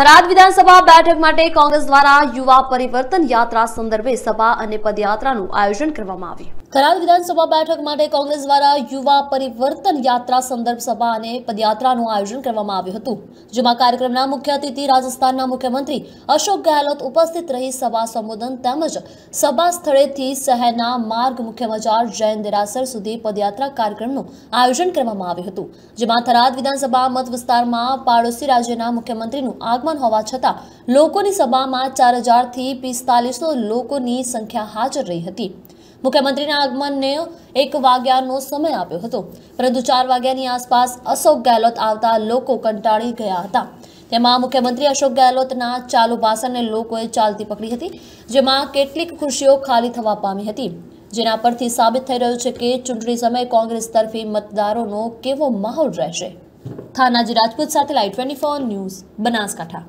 થરાદ વિધાનસભા બેઠક માટે કોંગ્રેસ દ્વારા યુવા પરિવર્તન યાત્રા સંદર્ભે સભા અને પદયાત્રાનું આયોજન કરવામાં આવ્યું થરાદ વિધાનસભા બેઠક માટે કોંગ્રેસ દ્વારા યુવા પરિવર્તન યાત્રા સંદર્ભ સભા અને પદયાત્રાનું આયોજન કરવામાં આવ્યું હતું જેમાં કાર્યક્રમના મુખ્ય અતિથિ રાજસ્થાનના મુખ્યમંત્રી અશોક ગેહલોત ઉપસ્થિત રહી સભા સંબોધન તેમજ સભા સ્થળેથી શહેરના માર્ગ મુખ્ય બજાર જૈન દેરાસર સુધી પદયાત્રા કાર્યક્રમનું આયોજન કરવામાં આવ્યું હતું જેમાં થરાદ વિધાનસભા મત વિસ્તારમાં પાડોશી રાજ્યના મુખ્યમંત્રીનું આગમન હોવા છતાં લોકોની સભામાં ચાર હજારથી પિસ્તાલીસો લોકોની સંખ્યા હાજર રહી હતી મુખ્યમંત્રીના આગમનને એક વાગ્યાનો સમય આપ્યો હતો પરંતુ ચાર વાગ્યાની આસપાસ અશોક ગેહલોત આવતા લોકો કંટાળી ગયા હતા તેમાં મુખ્યમંત્રી અશોક ગેહલોતના ચાલુ ભાષણને લોકોએ ચાલતી પકડી હતી જેમાં કેટલીક ખુશીઓ ખાલી થવા પામી હતી જેના પરથી સાબિત થઈ રહ્યું છે કે ચૂંટણી સમયે કોંગ્રેસ તરફી મતદારોનો કેવો માહોલ રહેશે થાનાજી રાજપૂત સાથે લાઈવ ટ્વેન્ટી ન્યૂઝ બનાસકાંઠા